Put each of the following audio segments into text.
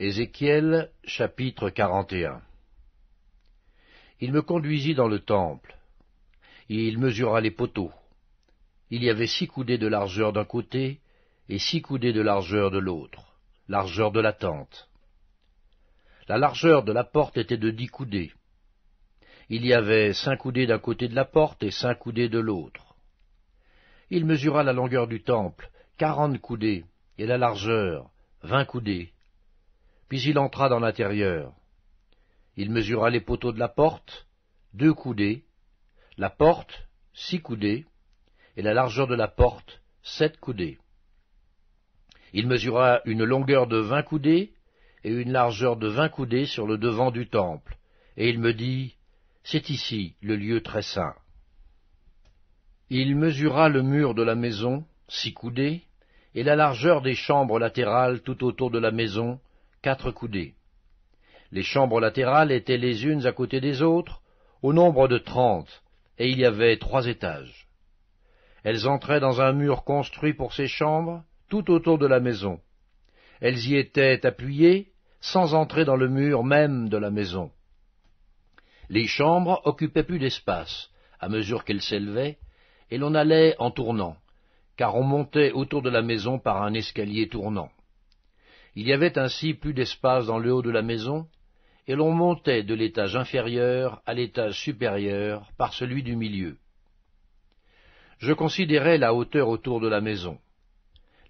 Ézéchiel chapitre 41 Il me conduisit dans le temple. et Il mesura les poteaux. Il y avait six coudées de largeur d'un côté et six coudées de largeur de l'autre, largeur de la tente. La largeur de la porte était de dix coudées. Il y avait cinq coudées d'un côté de la porte et cinq coudées de l'autre. Il mesura la longueur du temple, quarante coudées, et la largeur, vingt coudées puis il entra dans l'intérieur. Il mesura les poteaux de la porte, deux coudées, la porte, six coudées, et la largeur de la porte, sept coudées. Il mesura une longueur de vingt coudées et une largeur de vingt coudées sur le devant du temple, et il me dit, C'est ici le lieu très saint. Il mesura le mur de la maison, six coudées, et la largeur des chambres latérales tout autour de la maison, quatre coudées. Les chambres latérales étaient les unes à côté des autres, au nombre de trente, et il y avait trois étages. Elles entraient dans un mur construit pour ces chambres, tout autour de la maison. Elles y étaient appuyées, sans entrer dans le mur même de la maison. Les chambres occupaient plus d'espace, à mesure qu'elles s'élevaient, et l'on allait en tournant, car on montait autour de la maison par un escalier tournant. Il y avait ainsi plus d'espace dans le haut de la maison, et l'on montait de l'étage inférieur à l'étage supérieur par celui du milieu. Je considérais la hauteur autour de la maison.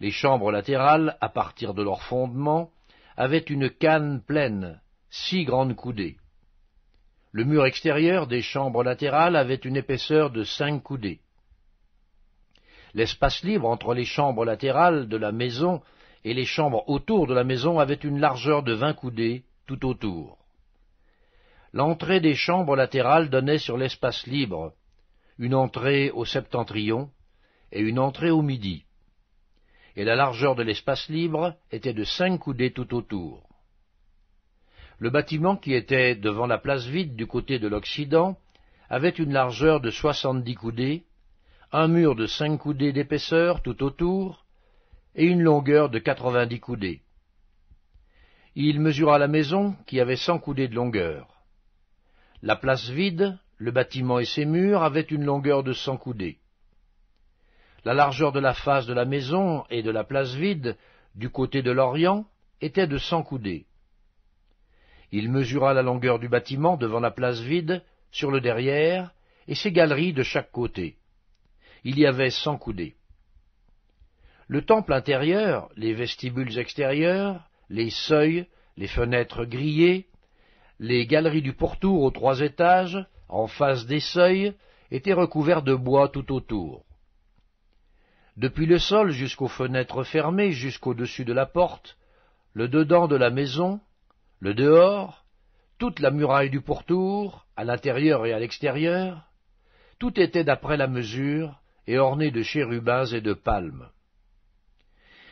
Les chambres latérales, à partir de leur fondement, avaient une canne pleine, six grandes coudées. Le mur extérieur des chambres latérales avait une épaisseur de cinq coudées. L'espace libre entre les chambres latérales de la maison et les chambres autour de la maison avaient une largeur de vingt coudées tout autour. L'entrée des chambres latérales donnait sur l'espace libre, une entrée au septentrion et une entrée au midi, et la largeur de l'espace libre était de cinq coudées tout autour. Le bâtiment qui était devant la place vide du côté de l'Occident avait une largeur de soixante-dix coudées, un mur de cinq coudées d'épaisseur tout autour, et une longueur de quatre-vingt-dix coudées. Il mesura la maison, qui avait cent coudées de longueur. La place vide, le bâtiment et ses murs avaient une longueur de cent coudées. La largeur de la face de la maison et de la place vide, du côté de l'Orient, était de cent coudées. Il mesura la longueur du bâtiment devant la place vide, sur le derrière, et ses galeries de chaque côté. Il y avait cent coudées. Le temple intérieur, les vestibules extérieurs, les seuils, les fenêtres grillées, les galeries du pourtour aux trois étages, en face des seuils, étaient recouverts de bois tout autour. Depuis le sol jusqu'aux fenêtres fermées, jusqu'au-dessus de la porte, le dedans de la maison, le dehors, toute la muraille du pourtour, à l'intérieur et à l'extérieur, tout était d'après la mesure et orné de chérubins et de palmes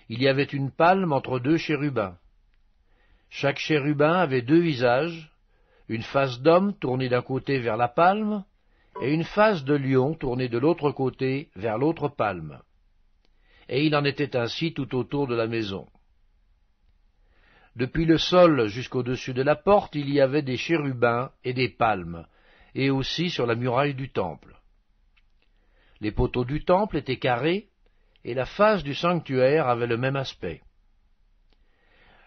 il y avait une palme entre deux chérubins. Chaque chérubin avait deux visages, une face d'homme tournée d'un côté vers la palme, et une face de lion tournée de l'autre côté vers l'autre palme. Et il en était ainsi tout autour de la maison. Depuis le sol jusqu'au-dessus de la porte, il y avait des chérubins et des palmes, et aussi sur la muraille du temple. Les poteaux du temple étaient carrés, et la face du sanctuaire avait le même aspect.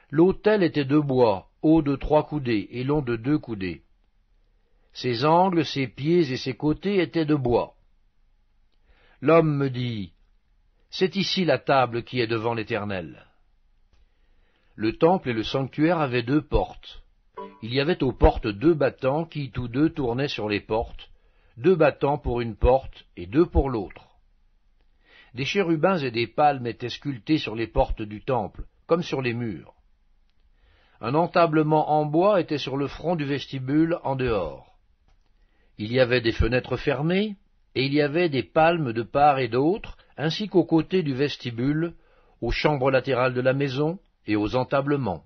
L'autel était de bois, haut de trois coudées et long de deux coudées. Ses angles, ses pieds et ses côtés étaient de bois. L'homme me dit, C'est ici la table qui est devant l'Éternel. Le temple et le sanctuaire avaient deux portes. Il y avait aux portes deux battants qui tous deux tournaient sur les portes, deux battants pour une porte et deux pour l'autre. Des chérubins et des palmes étaient sculptés sur les portes du temple, comme sur les murs. Un entablement en bois était sur le front du vestibule en dehors. Il y avait des fenêtres fermées, et il y avait des palmes de part et d'autre, ainsi qu'aux côtés du vestibule, aux chambres latérales de la maison et aux entablements.